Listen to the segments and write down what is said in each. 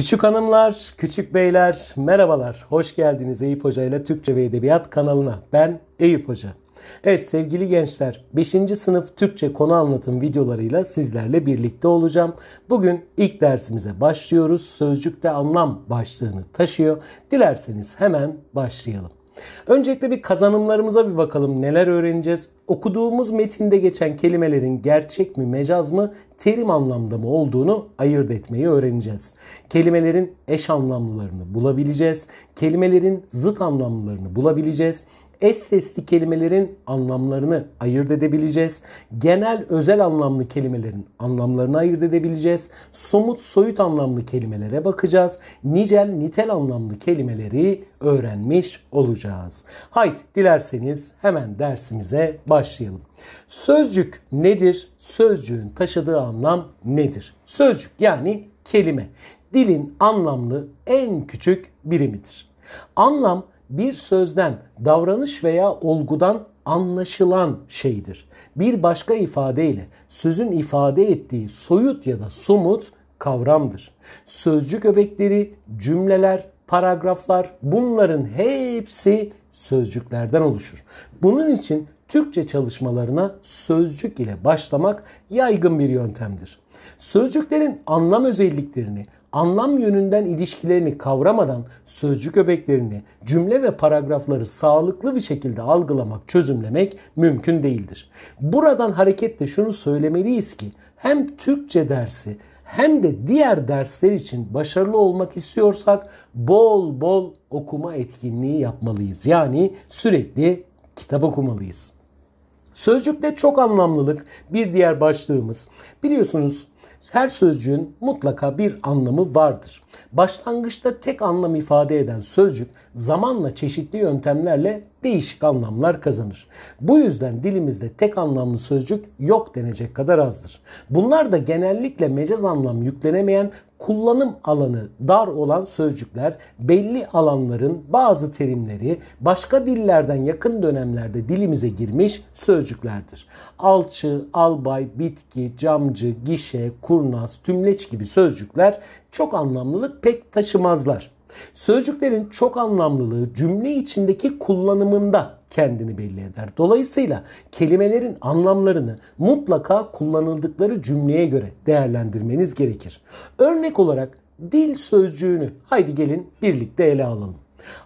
Küçük hanımlar, küçük beyler, merhabalar. Hoş geldiniz Eyüp Hoca ile Türkçe ve Edebiyat kanalına. Ben Eyüp Hoca. Evet sevgili gençler 5. sınıf Türkçe konu anlatım videolarıyla sizlerle birlikte olacağım. Bugün ilk dersimize başlıyoruz. Sözcükte anlam başlığını taşıyor. Dilerseniz hemen başlayalım. Öncelikle bir kazanımlarımıza bir bakalım neler öğreneceğiz. Okuduğumuz metinde geçen kelimelerin gerçek mi mecaz mı terim anlamda mı olduğunu ayırt etmeyi öğreneceğiz. Kelimelerin eş anlamlılarını bulabileceğiz. Kelimelerin zıt anlamlılarını bulabileceğiz eş sesli kelimelerin anlamlarını ayırt edebileceğiz. Genel özel anlamlı kelimelerin anlamlarını ayırt edebileceğiz. Somut soyut anlamlı kelimelere bakacağız. Nicel nitel anlamlı kelimeleri öğrenmiş olacağız. Haydi dilerseniz hemen dersimize başlayalım. Sözcük nedir? Sözcüğün taşıdığı anlam nedir? Sözcük yani kelime dilin anlamlı en küçük birimidir. Anlam bir sözden, davranış veya olgudan anlaşılan şeydir. Bir başka ifadeyle sözün ifade ettiği soyut ya da somut kavramdır. Sözcük öbekleri, cümleler, paragraflar bunların hepsi sözcüklerden oluşur. Bunun için Türkçe çalışmalarına sözcük ile başlamak yaygın bir yöntemdir. Sözcüklerin anlam özelliklerini, anlam yönünden ilişkilerini kavramadan sözcük öbeklerini, cümle ve paragrafları sağlıklı bir şekilde algılamak, çözümlemek mümkün değildir. Buradan hareketle şunu söylemeliyiz ki hem Türkçe dersi hem de diğer dersler için başarılı olmak istiyorsak bol bol okuma etkinliği yapmalıyız. Yani sürekli kitap okumalıyız. Sözcükte çok anlamlılık bir diğer başlığımız. Biliyorsunuz her sözcüğün mutlaka bir anlamı vardır. Başlangıçta tek anlam ifade eden sözcük zamanla çeşitli yöntemlerle değişik anlamlar kazanır. Bu yüzden dilimizde tek anlamlı sözcük yok denecek kadar azdır. Bunlar da genellikle mecaz anlam yüklenemeyen kullanım alanı dar olan sözcükler belli alanların bazı terimleri başka dillerden yakın dönemlerde dilimize girmiş sözcüklerdir. Alçı, albay, bitki, camcı, gişe, kurnaz, tümleç gibi sözcükler çok anlamlı anlamlılık pek taşımazlar. Sözcüklerin çok anlamlılığı cümle içindeki kullanımında kendini belli eder. Dolayısıyla kelimelerin anlamlarını mutlaka kullanıldıkları cümleye göre değerlendirmeniz gerekir. Örnek olarak dil sözcüğünü haydi gelin birlikte ele alalım.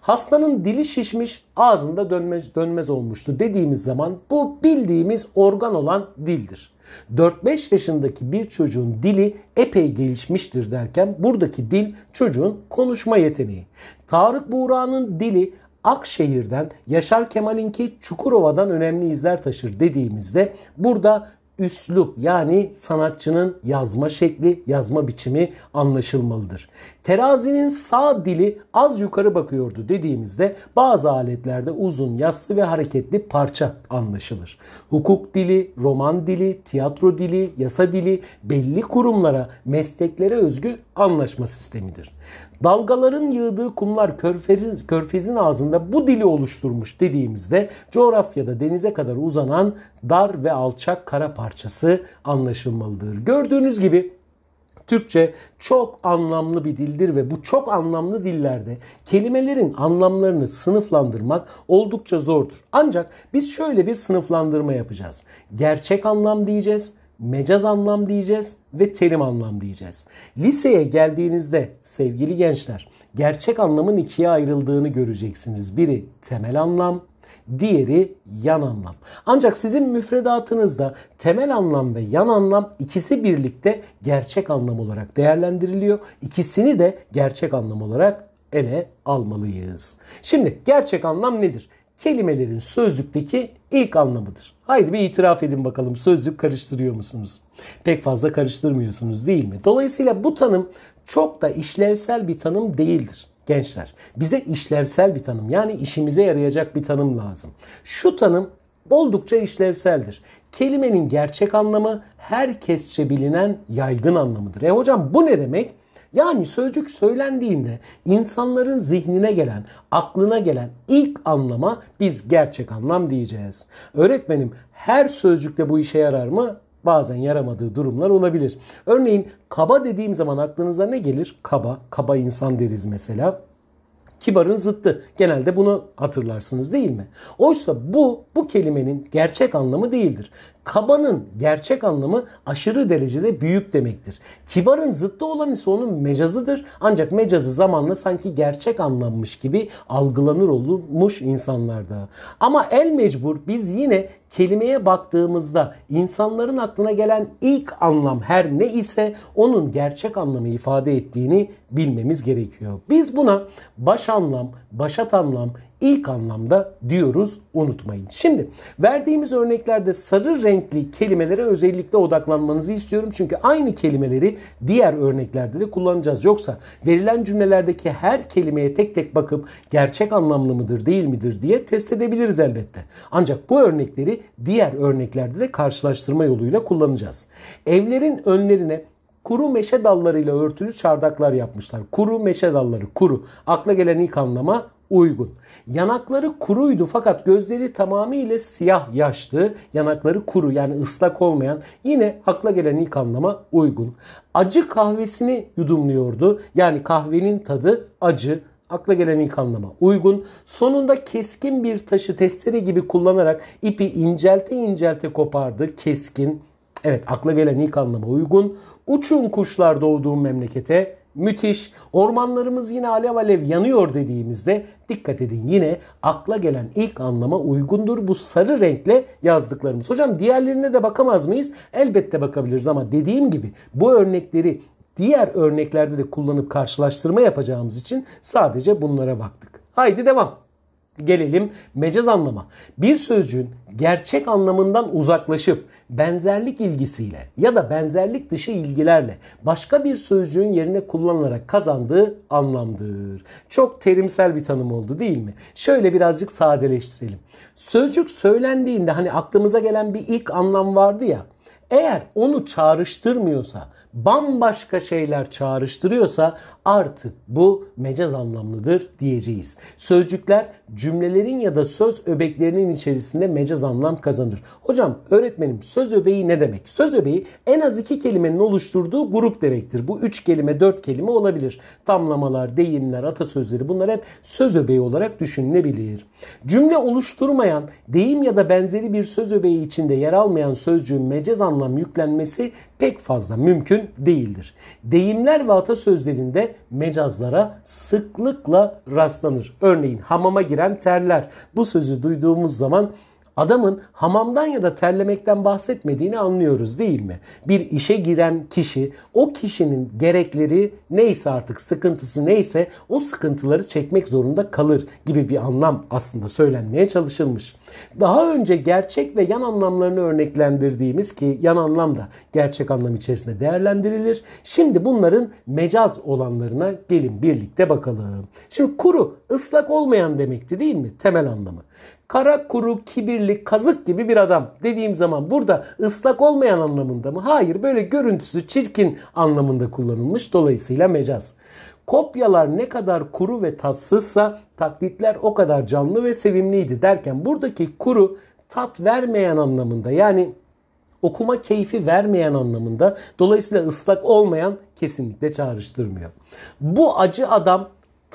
Hastanın dili şişmiş, ağzında dönmez, dönmez olmuştu dediğimiz zaman bu bildiğimiz organ olan dildir. 4-5 yaşındaki bir çocuğun dili epey gelişmiştir derken buradaki dil çocuğun konuşma yeteneği. Tarık Buğra'nın dili Akşehir'den Yaşar Kemal'inki Çukurova'dan önemli izler taşır dediğimizde burada üslup yani sanatçının yazma şekli, yazma biçimi anlaşılmalıdır. Terazinin sağ dili az yukarı bakıyordu dediğimizde bazı aletlerde uzun, yassı ve hareketli parça anlaşılır. Hukuk dili, roman dili, tiyatro dili, yasa dili belli kurumlara, mesleklere özgü anlaşma sistemidir. Dalgaların yığdığı kumlar körfez, körfezin ağzında bu dili oluşturmuş dediğimizde coğrafyada denize kadar uzanan dar ve alçak kara parçası anlaşılmalıdır. Gördüğünüz gibi Türkçe çok anlamlı bir dildir ve bu çok anlamlı dillerde kelimelerin anlamlarını sınıflandırmak oldukça zordur. Ancak biz şöyle bir sınıflandırma yapacağız. Gerçek anlam diyeceğiz mecaz anlam diyeceğiz ve terim anlam diyeceğiz. Liseye geldiğinizde sevgili gençler gerçek anlamın ikiye ayrıldığını göreceksiniz. Biri temel anlam, diğeri yan anlam. Ancak sizin müfredatınızda temel anlam ve yan anlam ikisi birlikte gerçek anlam olarak değerlendiriliyor. İkisini de gerçek anlam olarak ele almalıyız. Şimdi gerçek anlam nedir? kelimelerin sözlükteki ilk anlamıdır. Haydi bir itiraf edin bakalım sözlük karıştırıyor musunuz? Pek fazla karıştırmıyorsunuz değil mi? Dolayısıyla bu tanım çok da işlevsel bir tanım değildir. Gençler bize işlevsel bir tanım yani işimize yarayacak bir tanım lazım. Şu tanım oldukça işlevseldir. Kelimenin gerçek anlamı herkesçe bilinen yaygın anlamıdır. E hocam bu ne demek? Yani sözcük söylendiğinde insanların zihnine gelen, aklına gelen ilk anlama biz gerçek anlam diyeceğiz. Öğretmenim her sözcükte bu işe yarar mı? bazen yaramadığı durumlar olabilir. Örneğin kaba dediğim zaman aklınıza ne gelir? Kaba, kaba insan deriz mesela. Kibarın zıttı. Genelde bunu hatırlarsınız değil mi? Oysa bu bu kelimenin gerçek anlamı değildir. Kabanın gerçek anlamı aşırı derecede büyük demektir. Kibarın zıttı olan ise onun mecazıdır. Ancak mecazı zamanla sanki gerçek anlammış gibi algılanır olmuş insanlarda. Ama el mecbur biz yine kelimeye baktığımızda insanların aklına gelen ilk anlam her ne ise onun gerçek anlamı ifade ettiğini bilmemiz gerekiyor. Biz buna baş anlam, başat anlam, ilk anlamda diyoruz unutmayın. Şimdi verdiğimiz örneklerde sarı renkli kelimelere özellikle odaklanmanızı istiyorum. Çünkü aynı kelimeleri diğer örneklerde de kullanacağız. Yoksa verilen cümlelerdeki her kelimeye tek tek bakıp gerçek anlamlı mıdır değil midir diye test edebiliriz elbette. Ancak bu örnekleri diğer örneklerde de karşılaştırma yoluyla kullanacağız. Evlerin önlerine kuru meşe dallarıyla örtülü çardaklar yapmışlar. Kuru meşe dalları, kuru. Akla gelen ilk anlama uygun. Yanakları kuruydu fakat gözleri tamamıyla siyah yaştı. Yanakları kuru yani ıslak olmayan yine akla gelen ilk anlama uygun. Acı kahvesini yudumluyordu. Yani kahvenin tadı acı, akla gelen ilk anlama uygun. Sonunda keskin bir taşı testere gibi kullanarak ipi incelte incelte kopardı. Keskin. Evet akla gelen ilk anlama uygun. Uçun kuşlar doğduğu memlekete müthiş. Ormanlarımız yine alev alev yanıyor dediğimizde dikkat edin yine akla gelen ilk anlama uygundur bu sarı renkle yazdıklarımız. Hocam diğerlerine de bakamaz mıyız? Elbette bakabiliriz ama dediğim gibi bu örnekleri diğer örneklerde de kullanıp karşılaştırma yapacağımız için sadece bunlara baktık. Haydi devam. Gelelim mecaz anlama. Bir sözcüğün gerçek anlamından uzaklaşıp benzerlik ilgisiyle ya da benzerlik dışı ilgilerle başka bir sözcüğün yerine kullanılarak kazandığı anlamdır. Çok terimsel bir tanım oldu değil mi? Şöyle birazcık sadeleştirelim. Sözcük söylendiğinde hani aklımıza gelen bir ilk anlam vardı ya. Eğer onu çağrıştırmıyorsa bambaşka şeyler çağrıştırıyorsa artık bu mecaz anlamlıdır diyeceğiz. Sözcükler cümlelerin ya da söz öbeklerinin içerisinde mecaz anlam kazanır. Hocam öğretmenim söz öbeği ne demek? Söz öbeği en az iki kelimenin oluşturduğu grup demektir. Bu üç kelime dört kelime olabilir. Tamlamalar, deyimler, atasözleri bunlar hep söz öbeği olarak düşünülebilir. Cümle oluşturmayan, deyim ya da benzeri bir söz öbeği içinde yer almayan sözcüğün mecaz anlam yüklenmesi pek fazla mümkün değildir. Deyimler ve atasözlerinde mecazlara sıklıkla rastlanır. Örneğin hamama giren terler. Bu sözü duyduğumuz zaman Adamın hamamdan ya da terlemekten bahsetmediğini anlıyoruz değil mi? Bir işe giren kişi o kişinin gerekleri neyse artık sıkıntısı neyse o sıkıntıları çekmek zorunda kalır gibi bir anlam aslında söylenmeye çalışılmış. Daha önce gerçek ve yan anlamlarını örneklendirdiğimiz ki yan anlam da gerçek anlam içerisinde değerlendirilir. Şimdi bunların mecaz olanlarına gelin birlikte bakalım. Şimdi kuru ıslak olmayan demekti değil mi temel anlamı? Kara kuru kibirli kazık gibi bir adam dediğim zaman burada ıslak olmayan anlamında mı? Hayır böyle görüntüsü çirkin anlamında kullanılmış dolayısıyla mecaz. Kopyalar ne kadar kuru ve tatsızsa taklitler o kadar canlı ve sevimliydi derken buradaki kuru tat vermeyen anlamında yani okuma keyfi vermeyen anlamında dolayısıyla ıslak olmayan kesinlikle çağrıştırmıyor. Bu acı adam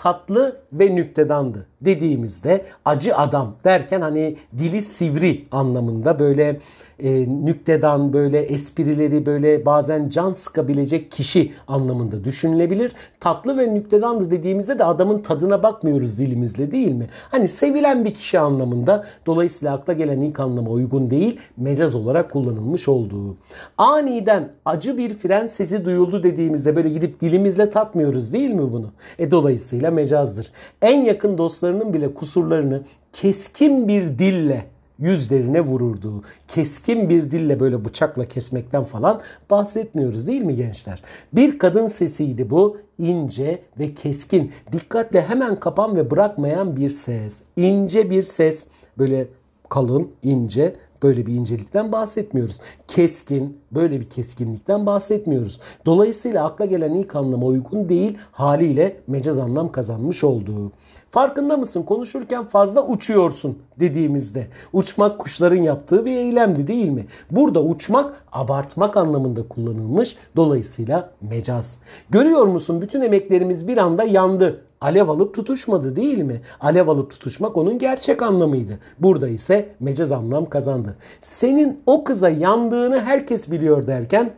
tatlı ve nüktedandı dediğimizde acı adam derken hani dili sivri anlamında böyle e, nüktedan böyle esprileri böyle bazen can sıkabilecek kişi anlamında düşünülebilir. Tatlı ve nüktedandı dediğimizde de adamın tadına bakmıyoruz dilimizle değil mi? Hani sevilen bir kişi anlamında dolayısıyla akla gelen ilk anlama uygun değil mecaz olarak kullanılmış olduğu. Aniden acı bir fren sesi duyuldu dediğimizde böyle gidip dilimizle tatmıyoruz değil mi bunu? E dolayısıyla ile mecazdır. En yakın dostlarının bile kusurlarını keskin bir dille yüzlerine vururdu. Keskin bir dille böyle bıçakla kesmekten falan bahsetmiyoruz değil mi gençler? Bir kadın sesiydi bu. ince ve keskin. Dikkatle hemen kapan ve bırakmayan bir ses. İnce bir ses. Böyle kalın, ince böyle bir incelikten bahsetmiyoruz. Keskin, böyle bir keskinlikten bahsetmiyoruz. Dolayısıyla akla gelen ilk anlama uygun değil haliyle mecaz anlam kazanmış olduğu. Farkında mısın konuşurken fazla uçuyorsun dediğimizde uçmak kuşların yaptığı bir eylemdi değil mi? Burada uçmak abartmak anlamında kullanılmış dolayısıyla mecaz. Görüyor musun bütün emeklerimiz bir anda yandı alev alıp tutuşmadı değil mi? Alev alıp tutuşmak onun gerçek anlamıydı. Burada ise mecaz anlam kazandı. Senin o kıza yandığını herkes biliyor derken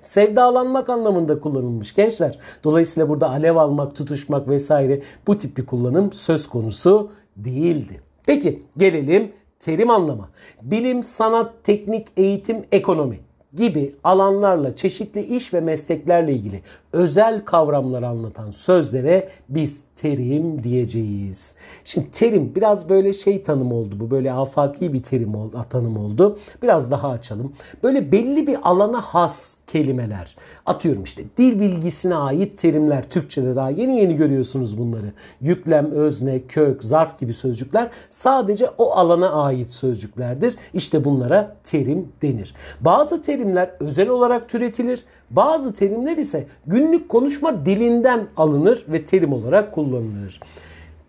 sevdalanmak anlamında kullanılmış gençler. Dolayısıyla burada alev almak, tutuşmak vesaire bu tip bir kullanım söz konusu değildi. Peki gelelim terim anlama. Bilim, sanat, teknik, eğitim, ekonomi gibi alanlarla çeşitli iş ve mesleklerle ilgili özel kavramları anlatan sözlere biz terim diyeceğiz. Şimdi terim biraz böyle şey tanım oldu bu. Böyle afaki bir terim oldu, tanım oldu. Biraz daha açalım. Böyle belli bir alana has kelimeler. Atıyorum işte dil bilgisine ait terimler. Türkçede daha yeni yeni görüyorsunuz bunları. Yüklem, özne, kök, zarf gibi sözcükler sadece o alana ait sözcüklerdir. İşte bunlara terim denir. Bazı terimler özel olarak türetilir. Bazı terimler ise günlük konuşma dilinden alınır ve terim olarak kullanılır.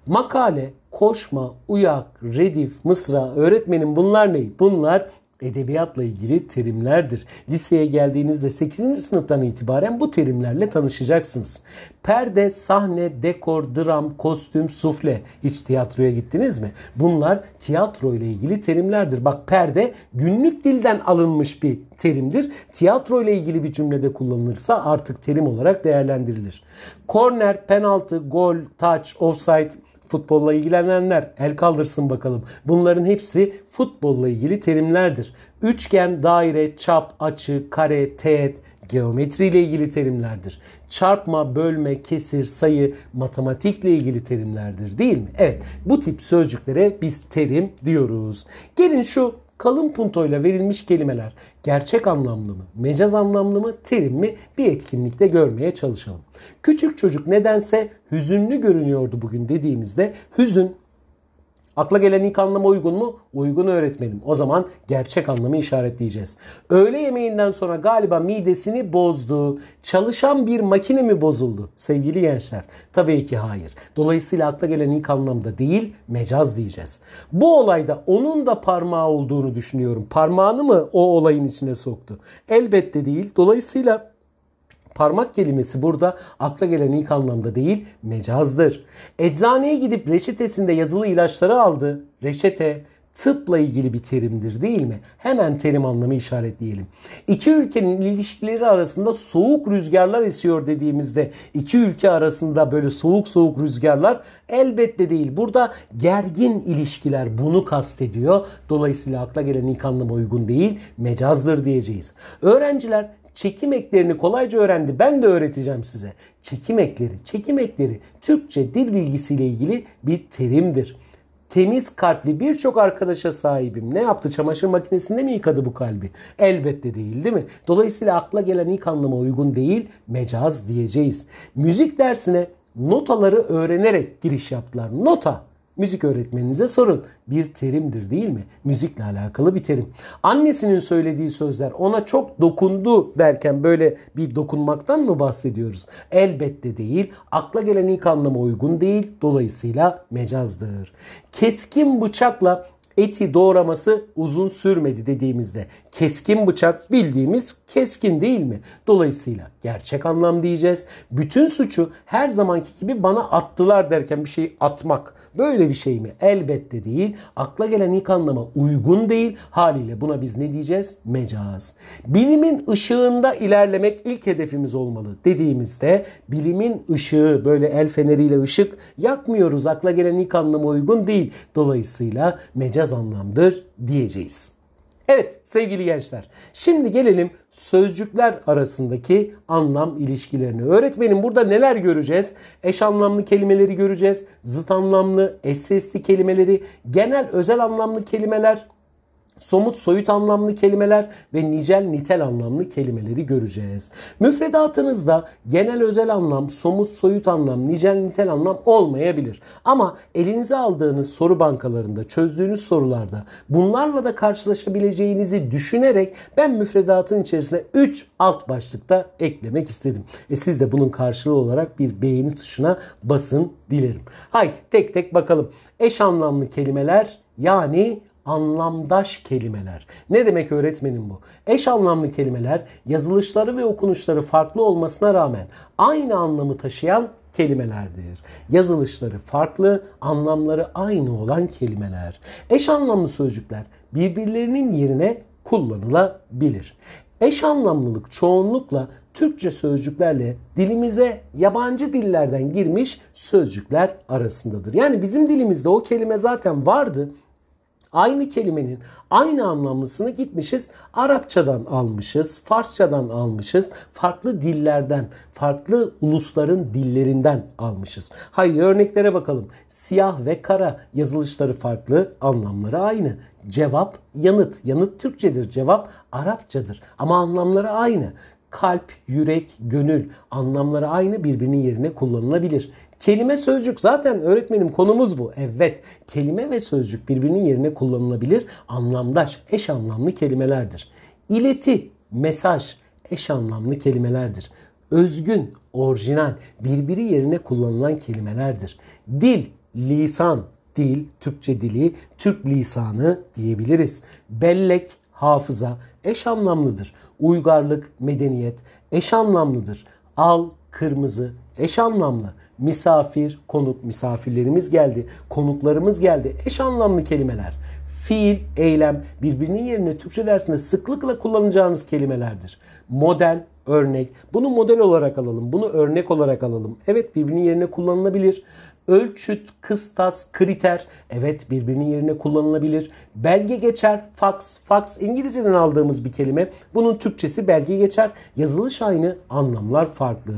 Makale, koşma, uyak, redif, mısra, öğretmenin bunlar ne? Bunlar edebiyatla ilgili terimlerdir. Liseye geldiğinizde 8. sınıftan itibaren bu terimlerle tanışacaksınız. Perde, sahne, dekor, dram, kostüm, sufle. Hiç tiyatroya gittiniz mi? Bunlar tiyatro ile ilgili terimlerdir. Bak perde günlük dilden alınmış bir terimdir. Tiyatro ile ilgili bir cümlede kullanılırsa artık terim olarak değerlendirilir. Korner, penaltı, gol, taç, offside Futbolla ilgilenenler el kaldırsın bakalım. Bunların hepsi futbolla ilgili terimlerdir. Üçgen, daire, çap, açı, kare, teğet, geometriyle ilgili terimlerdir. Çarpma, bölme, kesir, sayı matematikle ilgili terimlerdir değil mi? Evet bu tip sözcüklere biz terim diyoruz. Gelin şu kalın puntoyla verilmiş kelimeler gerçek anlamlı mı, mecaz anlamlı mı, terim mi bir etkinlikte görmeye çalışalım. Küçük çocuk nedense hüzünlü görünüyordu bugün dediğimizde hüzün Akla gelen ilk anlama uygun mu? Uygun öğretmenim. O zaman gerçek anlamı işaretleyeceğiz. Öğle yemeğinden sonra galiba midesini bozdu. Çalışan bir makine mi bozuldu? Sevgili gençler, tabii ki hayır. Dolayısıyla akla gelen ilk anlamda değil, mecaz diyeceğiz. Bu olayda onun da parmağı olduğunu düşünüyorum. Parmağını mı o olayın içine soktu? Elbette değil. Dolayısıyla parmak kelimesi burada akla gelen ilk anlamda değil mecazdır. Eczaneye gidip reçetesinde yazılı ilaçları aldı. Reçete tıpla ilgili bir terimdir değil mi? Hemen terim anlamı işaretleyelim. İki ülkenin ilişkileri arasında soğuk rüzgarlar esiyor dediğimizde iki ülke arasında böyle soğuk soğuk rüzgarlar elbette değil. Burada gergin ilişkiler bunu kastediyor. Dolayısıyla akla gelen ilk anlama uygun değil mecazdır diyeceğiz. Öğrenciler çekim eklerini kolayca öğrendi. Ben de öğreteceğim size. Çekim ekleri, çekim ekleri Türkçe dil bilgisiyle ilgili bir terimdir. Temiz kalpli birçok arkadaşa sahibim. Ne yaptı? Çamaşır makinesinde mi yıkadı bu kalbi? Elbette değil değil mi? Dolayısıyla akla gelen ilk anlama uygun değil, mecaz diyeceğiz. Müzik dersine notaları öğrenerek giriş yaptılar. Nota müzik öğretmeninize sorun. Bir terimdir değil mi? Müzikle alakalı bir terim. Annesinin söylediği sözler ona çok dokundu derken böyle bir dokunmaktan mı bahsediyoruz? Elbette değil. Akla gelen ilk anlama uygun değil. Dolayısıyla mecazdır. Keskin bıçakla eti doğraması uzun sürmedi dediğimizde keskin bıçak bildiğimiz keskin değil mi? Dolayısıyla gerçek anlam diyeceğiz. Bütün suçu her zamanki gibi bana attılar derken bir şeyi atmak. Böyle bir şey mi? Elbette değil. Akla gelen ilk anlama uygun değil. Haliyle buna biz ne diyeceğiz? Mecaz. Bilimin ışığında ilerlemek ilk hedefimiz olmalı dediğimizde bilimin ışığı böyle el feneriyle ışık yakmıyoruz. Akla gelen ilk anlama uygun değil. Dolayısıyla mecaz anlamdır diyeceğiz. Evet sevgili gençler şimdi gelelim sözcükler arasındaki anlam ilişkilerini Öğretmenim burada neler göreceğiz? Eş anlamlı kelimeleri göreceğiz. Zıt anlamlı, eş sesli kelimeleri, genel özel anlamlı kelimeler somut soyut anlamlı kelimeler ve nicel nitel anlamlı kelimeleri göreceğiz. Müfredatınızda genel özel anlam, somut soyut anlam, nicel nitel anlam olmayabilir. Ama elinize aldığınız soru bankalarında, çözdüğünüz sorularda bunlarla da karşılaşabileceğinizi düşünerek ben müfredatın içerisine 3 alt başlıkta eklemek istedim. E siz de bunun karşılığı olarak bir beğeni tuşuna basın dilerim. Haydi tek tek bakalım. Eş anlamlı kelimeler yani anlamdaş kelimeler. Ne demek öğretmenim bu? Eş anlamlı kelimeler yazılışları ve okunuşları farklı olmasına rağmen aynı anlamı taşıyan kelimelerdir. Yazılışları farklı, anlamları aynı olan kelimeler. Eş anlamlı sözcükler birbirlerinin yerine kullanılabilir. Eş anlamlılık çoğunlukla Türkçe sözcüklerle dilimize yabancı dillerden girmiş sözcükler arasındadır. Yani bizim dilimizde o kelime zaten vardı Aynı kelimenin aynı anlamlısını gitmişiz Arapçadan almışız, Farsçadan almışız, farklı dillerden, farklı ulusların dillerinden almışız. Hayır örneklere bakalım. Siyah ve kara yazılışları farklı, anlamları aynı. Cevap yanıt. Yanıt Türkçedir, cevap Arapçadır ama anlamları aynı kalp, yürek, gönül anlamları aynı birbirinin yerine kullanılabilir. Kelime sözcük zaten öğretmenim konumuz bu. Evet kelime ve sözcük birbirinin yerine kullanılabilir anlamdaş, eş anlamlı kelimelerdir. İleti, mesaj eş anlamlı kelimelerdir. Özgün, orijinal, birbiri yerine kullanılan kelimelerdir. Dil, lisan, dil, Türkçe dili, Türk lisanı diyebiliriz. Bellek, hafıza eş anlamlıdır. Uygarlık, medeniyet eş anlamlıdır. Al, kırmızı, eş anlamlı. Misafir, konuk, misafirlerimiz geldi, konuklarımız geldi. Eş anlamlı kelimeler. Fiil, eylem birbirinin yerine Türkçe dersinde sıklıkla kullanacağınız kelimelerdir. Model, örnek. Bunu model olarak alalım. Bunu örnek olarak alalım. Evet birbirinin yerine kullanılabilir ölçüt, kıstas, kriter evet birbirinin yerine kullanılabilir. Belge geçer, fax, fax İngilizceden aldığımız bir kelime. Bunun Türkçesi belge geçer, yazılış aynı, anlamlar farklı.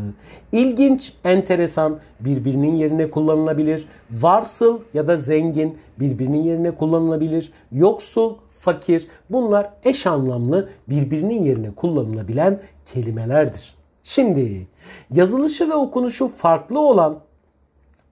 İlginç, enteresan birbirinin yerine kullanılabilir. Varsıl ya da zengin birbirinin yerine kullanılabilir. Yoksul, fakir bunlar eş anlamlı birbirinin yerine kullanılabilen kelimelerdir. Şimdi yazılışı ve okunuşu farklı olan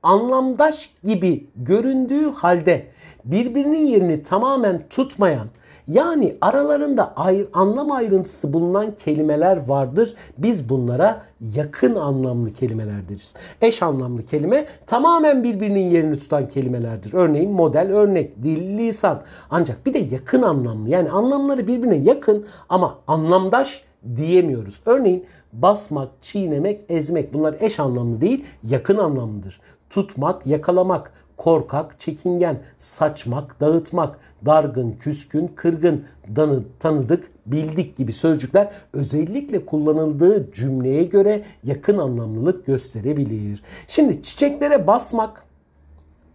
anlamdaş gibi göründüğü halde birbirinin yerini tamamen tutmayan yani aralarında ayr anlam ayrıntısı bulunan kelimeler vardır. Biz bunlara yakın anlamlı kelimeler deriz. Eş anlamlı kelime tamamen birbirinin yerini tutan kelimelerdir. Örneğin model, örnek, dil, lisan. Ancak bir de yakın anlamlı. Yani anlamları birbirine yakın ama anlamdaş diyemiyoruz. Örneğin basmak, çiğnemek, ezmek bunlar eş anlamlı değil, yakın anlamlıdır tutmak, yakalamak, korkak, çekingen, saçmak, dağıtmak, dargın, küskün, kırgın, danı, tanıdık, bildik gibi sözcükler özellikle kullanıldığı cümleye göre yakın anlamlılık gösterebilir. Şimdi çiçeklere basmak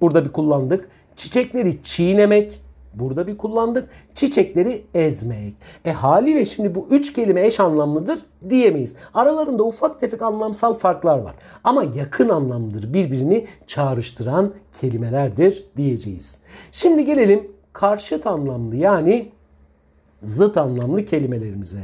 burada bir kullandık. Çiçekleri çiğnemek Burada bir kullandık. Çiçekleri ezmek. E haliyle şimdi bu üç kelime eş anlamlıdır diyemeyiz. Aralarında ufak tefek anlamsal farklar var. Ama yakın anlamdır Birbirini çağrıştıran kelimelerdir diyeceğiz. Şimdi gelelim karşıt anlamlı yani zıt anlamlı kelimelerimize.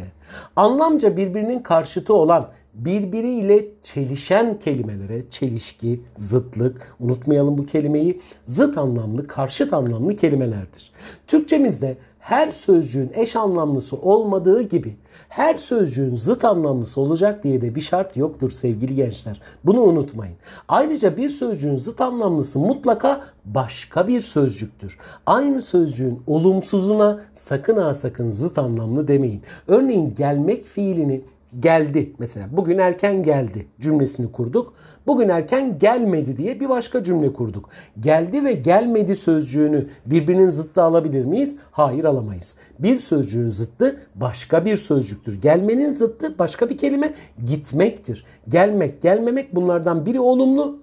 Anlamca birbirinin karşıtı olan birbiriyle çelişen kelimelere çelişki, zıtlık, unutmayalım bu kelimeyi, zıt anlamlı, karşıt anlamlı kelimelerdir. Türkçemizde her sözcüğün eş anlamlısı olmadığı gibi her sözcüğün zıt anlamlısı olacak diye de bir şart yoktur sevgili gençler. Bunu unutmayın. Ayrıca bir sözcüğün zıt anlamlısı mutlaka başka bir sözcüktür. Aynı sözcüğün olumsuzuna sakın ha sakın zıt anlamlı demeyin. Örneğin gelmek fiilini geldi mesela bugün erken geldi cümlesini kurduk. Bugün erken gelmedi diye bir başka cümle kurduk. Geldi ve gelmedi sözcüğünü birbirinin zıttı alabilir miyiz? Hayır alamayız. Bir sözcüğün zıttı başka bir sözcüktür. Gelmenin zıttı başka bir kelime gitmektir. Gelmek gelmemek bunlardan biri olumlu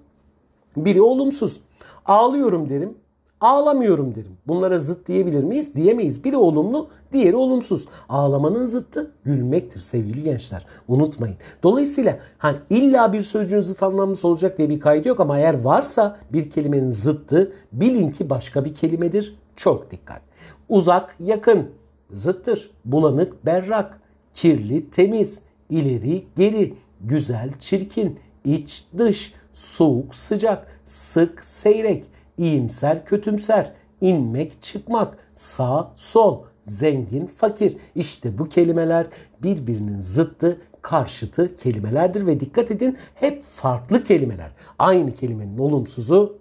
biri olumsuz. Ağlıyorum derim Ağlamıyorum derim. Bunlara zıt diyebilir miyiz? Diyemeyiz. Biri olumlu, diğeri olumsuz. Ağlamanın zıttı gülmektir sevgili gençler. Unutmayın. Dolayısıyla hani illa bir sözcüğün zıt anlamlısı olacak diye bir kaydı yok ama eğer varsa bir kelimenin zıttı bilin ki başka bir kelimedir. Çok dikkat. Uzak, yakın zıttır. Bulanık, berrak, kirli, temiz, ileri, geri, güzel, çirkin, iç, dış, soğuk, sıcak, sık, seyrek iyimser, kötümser, inmek, çıkmak, sağ, sol, zengin, fakir. İşte bu kelimeler birbirinin zıttı, karşıtı kelimelerdir ve dikkat edin hep farklı kelimeler. Aynı kelimenin olumsuzu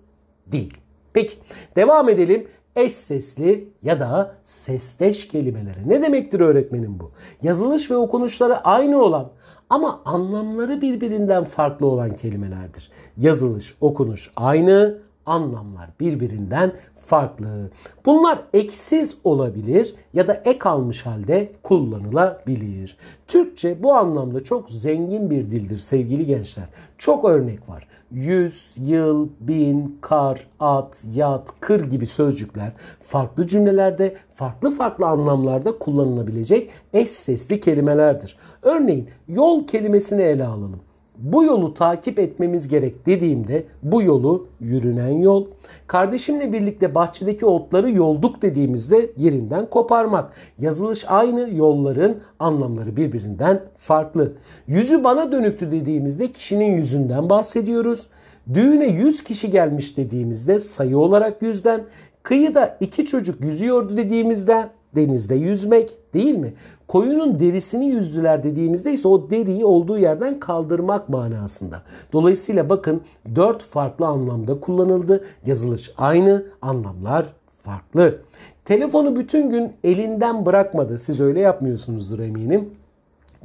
değil. Peki devam edelim. Eş sesli ya da sesteş kelimelere. Ne demektir öğretmenim bu? Yazılış ve okunuşları aynı olan ama anlamları birbirinden farklı olan kelimelerdir. Yazılış, okunuş aynı, anlamlar birbirinden farklı. Bunlar eksiz olabilir ya da ek almış halde kullanılabilir. Türkçe bu anlamda çok zengin bir dildir sevgili gençler. Çok örnek var. Yüz, yıl, bin, kar, at, yat, kır gibi sözcükler farklı cümlelerde, farklı farklı anlamlarda kullanılabilecek eş sesli kelimelerdir. Örneğin yol kelimesini ele alalım bu yolu takip etmemiz gerek dediğimde bu yolu yürünen yol. Kardeşimle birlikte bahçedeki otları yolduk dediğimizde yerinden koparmak. Yazılış aynı yolların anlamları birbirinden farklı. Yüzü bana dönüktü dediğimizde kişinin yüzünden bahsediyoruz. Düğüne 100 kişi gelmiş dediğimizde sayı olarak yüzden, kıyıda iki çocuk yüzüyordu dediğimizde denizde yüzmek değil mi? Koyunun derisini yüzdüler dediğimizde ise o deriyi olduğu yerden kaldırmak manasında. Dolayısıyla bakın dört farklı anlamda kullanıldı. Yazılış aynı, anlamlar farklı. Telefonu bütün gün elinden bırakmadı. Siz öyle yapmıyorsunuzdur eminim.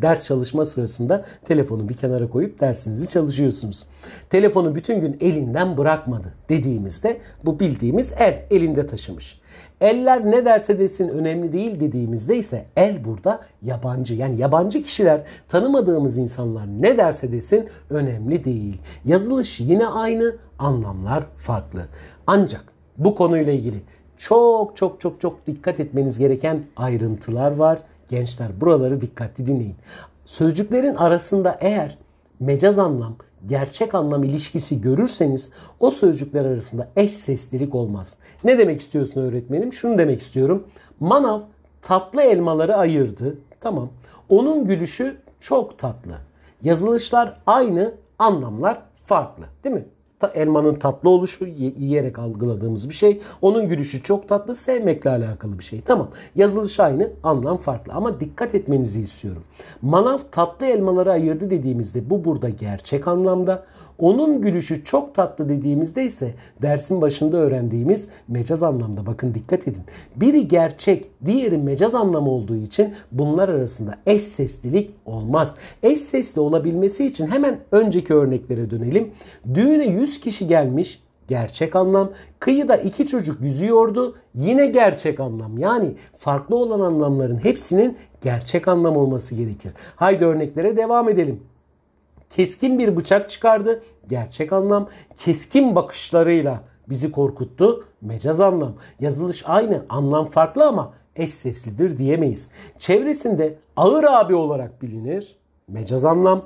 Ders çalışma sırasında telefonu bir kenara koyup dersinizi çalışıyorsunuz. Telefonu bütün gün elinden bırakmadı dediğimizde bu bildiğimiz el elinde taşımış. Eller ne derse desin önemli değil dediğimizde ise el burada yabancı. Yani yabancı kişiler tanımadığımız insanlar ne derse desin önemli değil. Yazılış yine aynı, anlamlar farklı. Ancak bu konuyla ilgili çok çok çok çok dikkat etmeniz gereken ayrıntılar var. Gençler buraları dikkatli dinleyin. Sözcüklerin arasında eğer mecaz anlam gerçek anlam ilişkisi görürseniz o sözcükler arasında eş seslilik olmaz. Ne demek istiyorsun öğretmenim? Şunu demek istiyorum. Manav tatlı elmaları ayırdı. Tamam. Onun gülüşü çok tatlı. Yazılışlar aynı, anlamlar farklı, değil mi? elmanın tatlı oluşu yiyerek algıladığımız bir şey. Onun gülüşü çok tatlı sevmekle alakalı bir şey. Tamam Yazılış aynı anlam farklı ama dikkat etmenizi istiyorum. Manav tatlı elmaları ayırdı dediğimizde bu burada gerçek anlamda. Onun gülüşü çok tatlı dediğimizde ise dersin başında öğrendiğimiz mecaz anlamda bakın dikkat edin. Biri gerçek, diğeri mecaz anlamı olduğu için bunlar arasında eş seslilik olmaz. Eş sesli olabilmesi için hemen önceki örneklere dönelim. Düğüne 100 kişi gelmiş, gerçek anlam. Kıyıda iki çocuk yüzüyordu. Yine gerçek anlam. Yani farklı olan anlamların hepsinin gerçek anlam olması gerekir. Haydi örneklere devam edelim. Keskin bir bıçak çıkardı gerçek anlam, keskin bakışlarıyla bizi korkuttu mecaz anlam. Yazılış aynı, anlam farklı ama eş seslidir diyemeyiz. Çevresinde ağır abi olarak bilinir mecaz anlam.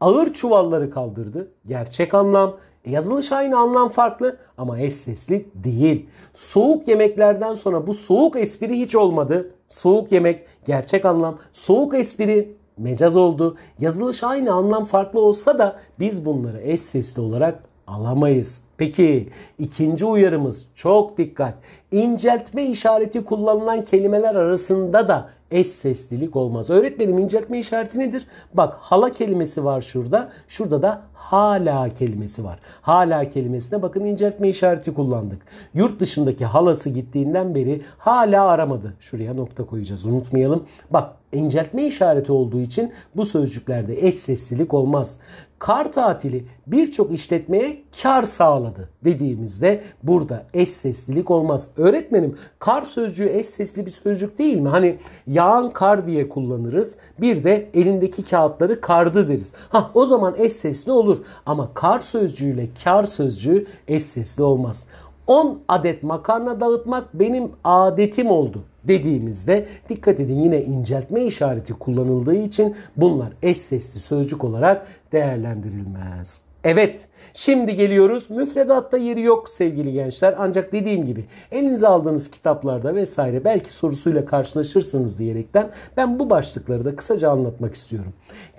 Ağır çuvalları kaldırdı gerçek anlam. E, yazılış aynı anlam farklı ama eş sesli değil. Soğuk yemeklerden sonra bu soğuk espri hiç olmadı. Soğuk yemek gerçek anlam. Soğuk espri mecaz oldu. Yazılış aynı anlam farklı olsa da biz bunları eş sesli olarak alamayız. Peki ikinci uyarımız çok dikkat. İnceltme işareti kullanılan kelimeler arasında da eş seslilik olmaz. Öğretmenim inceltme işareti nedir? Bak hala kelimesi var şurada. Şurada da hala kelimesi var. Hala kelimesine bakın inceltme işareti kullandık. Yurt dışındaki halası gittiğinden beri hala aramadı. Şuraya nokta koyacağız unutmayalım. Bak inceltme işareti olduğu için bu sözcüklerde eş seslilik olmaz. Kar tatili birçok işletmeye kar sağladı dediğimizde burada eş seslilik olmaz. Öğretmenim kar sözcüğü eş sesli bir sözcük değil mi? Hani yağan kar diye kullanırız. Bir de elindeki kağıtları kardı deriz. Ha o zaman eş sesli olur ama kar sözcüğüyle kar sözcüğü eş sesli olmaz. 10 adet makarna dağıtmak benim adetim oldu dediğimizde dikkat edin yine inceltme işareti kullanıldığı için bunlar eş sesli sözcük olarak değerlendirilmez. Evet şimdi geliyoruz müfredatta yeri yok sevgili gençler ancak dediğim gibi elinize aldığınız kitaplarda vesaire belki sorusuyla karşılaşırsınız diyerekten ben bu başlıkları da kısaca anlatmak istiyorum.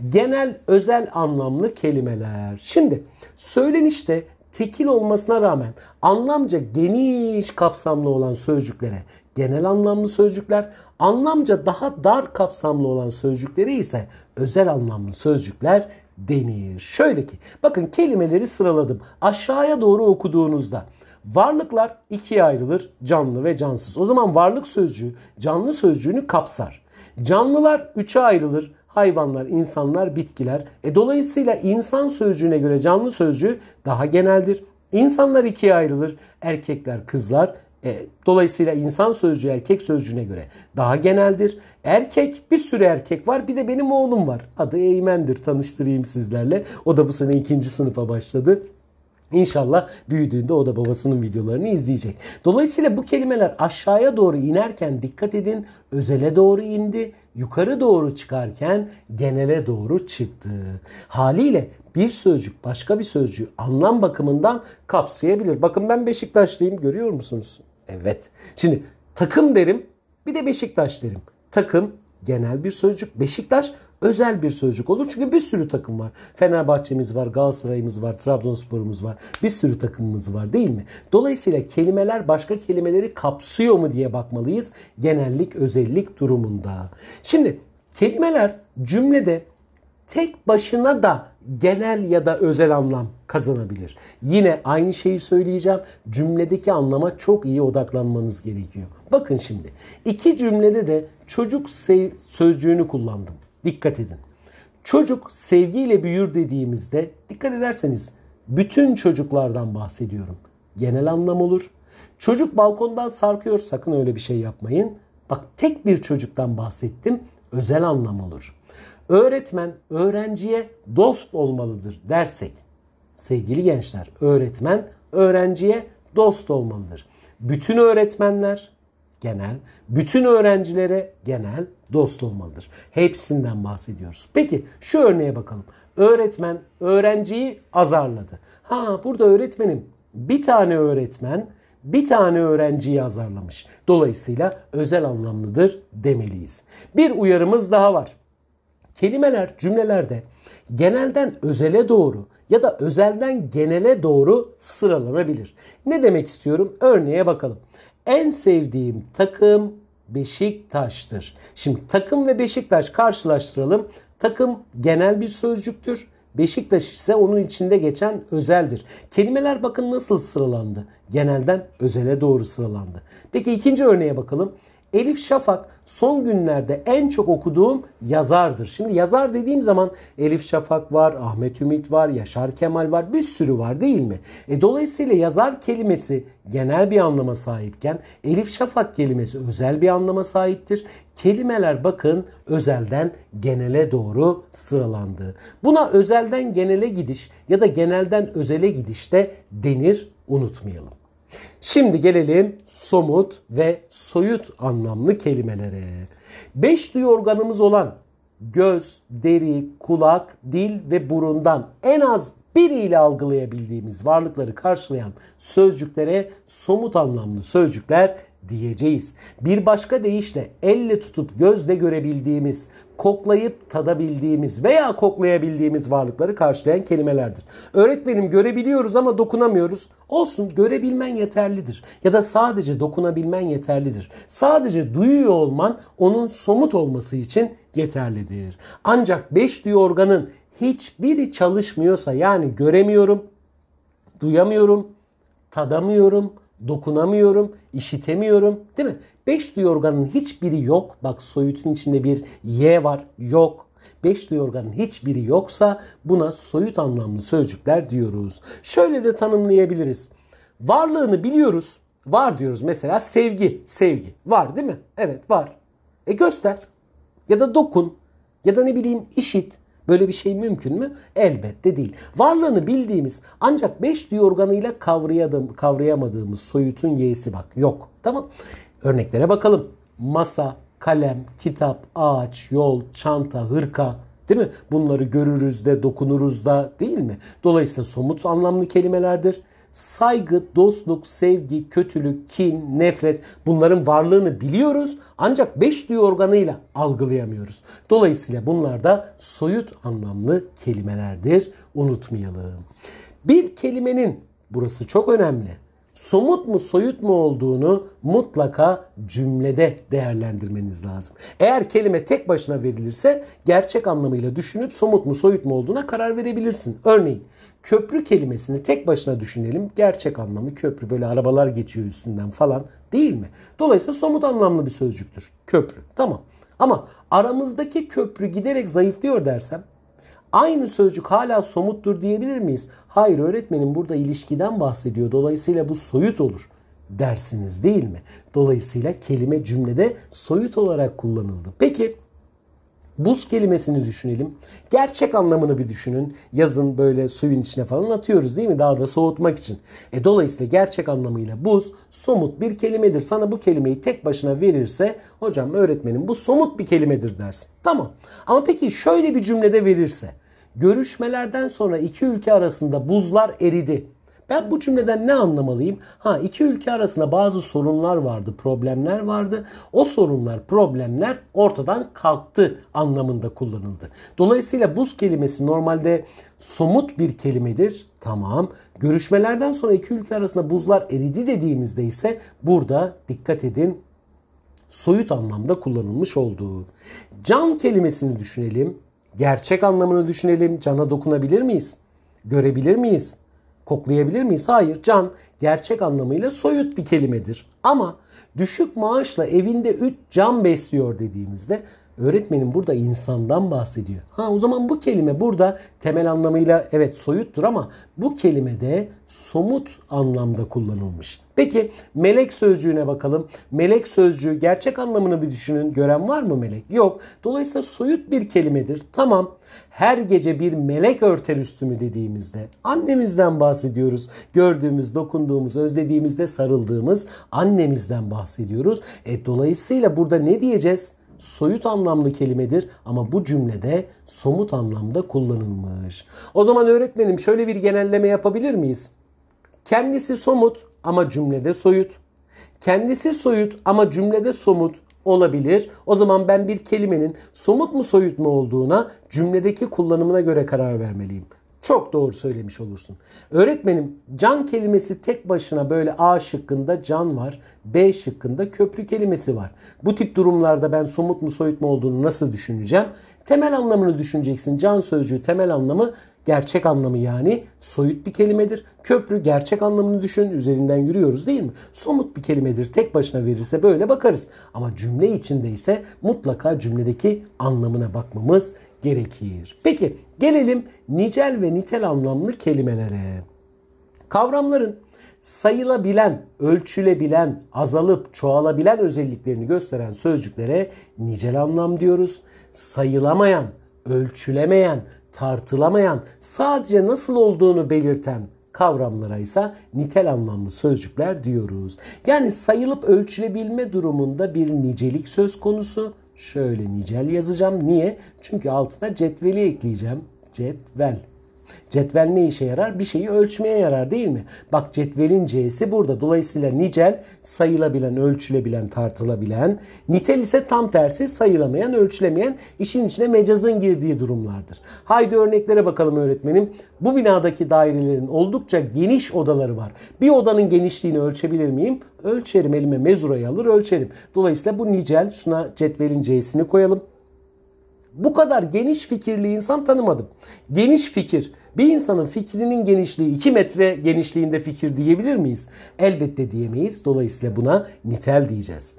Genel özel anlamlı kelimeler. Şimdi söylenişte tekil olmasına rağmen anlamca geniş kapsamlı olan sözcüklere genel anlamlı sözcükler, anlamca daha dar kapsamlı olan sözcükleri ise özel anlamlı sözcükler denir. Şöyle ki bakın kelimeleri sıraladım. Aşağıya doğru okuduğunuzda varlıklar ikiye ayrılır canlı ve cansız. O zaman varlık sözcüğü canlı sözcüğünü kapsar. Canlılar üçe ayrılır hayvanlar, insanlar, bitkiler. E dolayısıyla insan sözcüğüne göre canlı sözcüğü daha geneldir. İnsanlar ikiye ayrılır. Erkekler, kızlar. E, dolayısıyla insan sözcüğü erkek sözcüğüne göre daha geneldir. Erkek bir sürü erkek var bir de benim oğlum var. Adı Eymen'dir tanıştırayım sizlerle. O da bu sene ikinci sınıfa başladı. İnşallah büyüdüğünde o da babasının videolarını izleyecek. Dolayısıyla bu kelimeler aşağıya doğru inerken dikkat edin özele doğru indi, yukarı doğru çıkarken genele doğru çıktı. Haliyle bir sözcük başka bir sözcüğü anlam bakımından kapsayabilir. Bakın ben Beşiktaşlıyım görüyor musunuz? Evet. Şimdi takım derim bir de Beşiktaş derim. Takım genel bir sözcük. Beşiktaş özel bir sözcük olur. Çünkü bir sürü takım var. Fenerbahçe'miz var, Galatasaray'ımız var, Trabzonspor'umuz var. Bir sürü takımımız var değil mi? Dolayısıyla kelimeler başka kelimeleri kapsıyor mu diye bakmalıyız. Genellik, özellik durumunda. Şimdi kelimeler cümlede tek başına da genel ya da özel anlam kazanabilir. Yine aynı şeyi söyleyeceğim. Cümledeki anlama çok iyi odaklanmanız gerekiyor. Bakın şimdi iki cümlede de çocuk sözcüğünü kullandım. Dikkat edin. Çocuk sevgiyle büyür dediğimizde dikkat ederseniz bütün çocuklardan bahsediyorum. Genel anlam olur. Çocuk balkondan sarkıyor sakın öyle bir şey yapmayın. Bak tek bir çocuktan bahsettim. Özel anlam olur. Öğretmen öğrenciye dost olmalıdır dersek. Sevgili gençler, öğretmen öğrenciye dost olmalıdır. Bütün öğretmenler genel, bütün öğrencilere genel, dost olmalıdır. Hepsinden bahsediyoruz. Peki şu örneğe bakalım. Öğretmen öğrenciyi azarladı. Ha burada öğretmenim bir tane öğretmen bir tane öğrenciyi azarlamış. Dolayısıyla özel anlamlıdır demeliyiz. Bir uyarımız daha var. Kelimeler cümlelerde genelden özele doğru ya da özelden genele doğru sıralanabilir. Ne demek istiyorum? Örneğe bakalım. En sevdiğim takım Beşiktaş'tır. Şimdi takım ve Beşiktaş karşılaştıralım. Takım genel bir sözcüktür. Beşiktaş ise onun içinde geçen özeldir. Kelimeler bakın nasıl sıralandı? Genelden özele doğru sıralandı. Peki ikinci örneğe bakalım. Elif Şafak son günlerde en çok okuduğum yazardır. Şimdi yazar dediğim zaman Elif Şafak var, Ahmet Ümit var, Yaşar Kemal var, bir sürü var değil mi? E dolayısıyla yazar kelimesi genel bir anlama sahipken Elif Şafak kelimesi özel bir anlama sahiptir. Kelimeler bakın özelden genele doğru sıralandı. Buna özelden genele gidiş ya da genelden özele gidiş de denir unutmayalım. Şimdi gelelim somut ve soyut anlamlı kelimelere. Beş duyu organımız olan göz, deri, kulak, dil ve burundan en az biriyle algılayabildiğimiz varlıkları karşılayan sözcüklere somut anlamlı sözcükler diyeceğiz. Bir başka deyişle elle tutup gözle görebildiğimiz, koklayıp tadabildiğimiz veya koklayabildiğimiz varlıkları karşılayan kelimelerdir. Öğretmenim görebiliyoruz ama dokunamıyoruz. Olsun görebilmen yeterlidir ya da sadece dokunabilmen yeterlidir. Sadece duyuyor olman onun somut olması için yeterlidir. Ancak beş duyu organın hiçbiri çalışmıyorsa yani göremiyorum, duyamıyorum, tadamıyorum, dokunamıyorum, işitemiyorum değil mi? Beş duyu organının hiçbiri yok. Bak soyutun içinde bir Y var, yok. Beş duyu organının hiçbiri yoksa buna soyut anlamlı sözcükler diyoruz. Şöyle de tanımlayabiliriz. Varlığını biliyoruz. Var diyoruz mesela sevgi, sevgi. Var değil mi? Evet var. E göster. Ya da dokun. Ya da ne bileyim işit. Böyle bir şey mümkün mü? Elbette değil. Varlığını bildiğimiz ancak beş duyu organıyla kavrayamadığımız soyutun y'si bak yok. Tamam. Örneklere bakalım. Masa, kalem, kitap, ağaç, yol, çanta, hırka, Değil mi? Bunları görürüz de dokunuruz da değil mi? Dolayısıyla somut anlamlı kelimelerdir saygı, dostluk, sevgi, kötülük, kin, nefret bunların varlığını biliyoruz ancak beş duyu organıyla algılayamıyoruz. Dolayısıyla bunlar da soyut anlamlı kelimelerdir. Unutmayalım. Bir kelimenin burası çok önemli. Somut mu soyut mu olduğunu mutlaka cümlede değerlendirmeniz lazım. Eğer kelime tek başına verilirse gerçek anlamıyla düşünüp somut mu soyut mu olduğuna karar verebilirsin. Örneğin köprü kelimesini tek başına düşünelim. Gerçek anlamı köprü böyle arabalar geçiyor üstünden falan değil mi? Dolayısıyla somut anlamlı bir sözcüktür. Köprü tamam. Ama aramızdaki köprü giderek zayıflıyor dersem aynı sözcük hala somuttur diyebilir miyiz? Hayır öğretmenim burada ilişkiden bahsediyor. Dolayısıyla bu soyut olur dersiniz değil mi? Dolayısıyla kelime cümlede soyut olarak kullanıldı. Peki Buz kelimesini düşünelim. Gerçek anlamını bir düşünün. Yazın böyle suyun içine falan atıyoruz değil mi? Daha da soğutmak için. E dolayısıyla gerçek anlamıyla buz somut bir kelimedir. Sana bu kelimeyi tek başına verirse hocam öğretmenim bu somut bir kelimedir dersin. Tamam. Ama peki şöyle bir cümlede verirse. Görüşmelerden sonra iki ülke arasında buzlar eridi. Ben bu cümleden ne anlamalıyım? Ha iki ülke arasında bazı sorunlar vardı, problemler vardı. O sorunlar, problemler ortadan kalktı anlamında kullanıldı. Dolayısıyla buz kelimesi normalde somut bir kelimedir. Tamam. Görüşmelerden sonra iki ülke arasında buzlar eridi dediğimizde ise burada dikkat edin soyut anlamda kullanılmış olduğu. Can kelimesini düşünelim. Gerçek anlamını düşünelim. Cana dokunabilir miyiz? Görebilir miyiz? koklayabilir miyiz? Hayır. Can gerçek anlamıyla soyut bir kelimedir. Ama düşük maaşla evinde 3 can besliyor dediğimizde Öğretmenim burada insandan bahsediyor. Ha o zaman bu kelime burada temel anlamıyla evet soyuttur ama bu kelime de somut anlamda kullanılmış. Peki melek sözcüğüne bakalım. Melek sözcüğü gerçek anlamını bir düşünün. Gören var mı melek? Yok. Dolayısıyla soyut bir kelimedir. Tamam. Her gece bir melek örter üstümü dediğimizde annemizden bahsediyoruz. Gördüğümüz, dokunduğumuz, özlediğimizde sarıldığımız annemizden bahsediyoruz. E dolayısıyla burada ne diyeceğiz? soyut anlamlı kelimedir ama bu cümlede somut anlamda kullanılmış. O zaman öğretmenim şöyle bir genelleme yapabilir miyiz? Kendisi somut ama cümlede soyut. Kendisi soyut ama cümlede somut olabilir. O zaman ben bir kelimenin somut mu soyut mu olduğuna cümledeki kullanımına göre karar vermeliyim. Çok doğru söylemiş olursun. Öğretmenim can kelimesi tek başına böyle A şıkkında can var, B şıkkında köprü kelimesi var. Bu tip durumlarda ben somut mu soyut mu olduğunu nasıl düşüneceğim? Temel anlamını düşüneceksin. Can sözcüğü temel anlamı gerçek anlamı yani soyut bir kelimedir. Köprü gerçek anlamını düşün. Üzerinden yürüyoruz değil mi? Somut bir kelimedir. Tek başına verirse böyle bakarız. Ama cümle içinde ise mutlaka cümledeki anlamına bakmamız gerekir. Peki gelelim nicel ve nitel anlamlı kelimelere. Kavramların sayılabilen, ölçülebilen, azalıp çoğalabilen özelliklerini gösteren sözcüklere nicel anlam diyoruz. Sayılamayan, ölçülemeyen, tartılamayan, sadece nasıl olduğunu belirten kavramlara ise nitel anlamlı sözcükler diyoruz. Yani sayılıp ölçülebilme durumunda bir nicelik söz konusu, şöyle nicel yazacağım. Niye? Çünkü altına cetveli ekleyeceğim. Cetvel. Cetvel ne işe yarar? Bir şeyi ölçmeye yarar değil mi? Bak cetvelin c'si burada. Dolayısıyla nicel sayılabilen, ölçülebilen, tartılabilen. Nitel ise tam tersi sayılamayan, ölçülemeyen, işin içine mecazın girdiği durumlardır. Haydi örneklere bakalım öğretmenim. Bu binadaki dairelerin oldukça geniş odaları var. Bir odanın genişliğini ölçebilir miyim? Ölçerim elime mezurayı alır ölçerim. Dolayısıyla bu nicel şuna cetvelin c'sini koyalım. Bu kadar geniş fikirli insan tanımadım. Geniş fikir. Bir insanın fikrinin genişliği 2 metre genişliğinde fikir diyebilir miyiz? Elbette diyemeyiz. Dolayısıyla buna nitel diyeceğiz.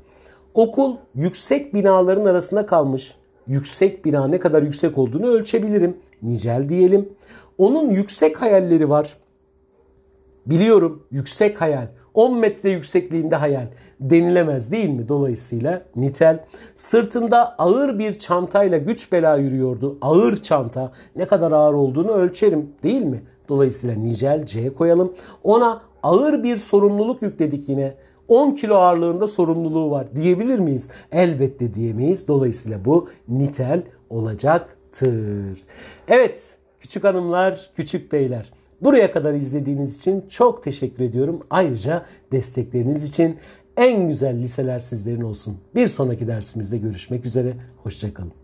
Okul yüksek binaların arasında kalmış. Yüksek bina ne kadar yüksek olduğunu ölçebilirim. Nicel diyelim. Onun yüksek hayalleri var. Biliyorum yüksek hayal. 10 metre yüksekliğinde hayal denilemez değil mi? Dolayısıyla nitel sırtında ağır bir çantayla güç bela yürüyordu. Ağır çanta ne kadar ağır olduğunu ölçerim değil mi? Dolayısıyla nicel C koyalım. Ona ağır bir sorumluluk yükledik yine. 10 kilo ağırlığında sorumluluğu var diyebilir miyiz? Elbette diyemeyiz. Dolayısıyla bu nitel olacaktır. Evet küçük hanımlar, küçük beyler. Buraya kadar izlediğiniz için çok teşekkür ediyorum. Ayrıca destekleriniz için en güzel liseler sizlerin olsun. Bir sonraki dersimizde görüşmek üzere. Hoşçakalın.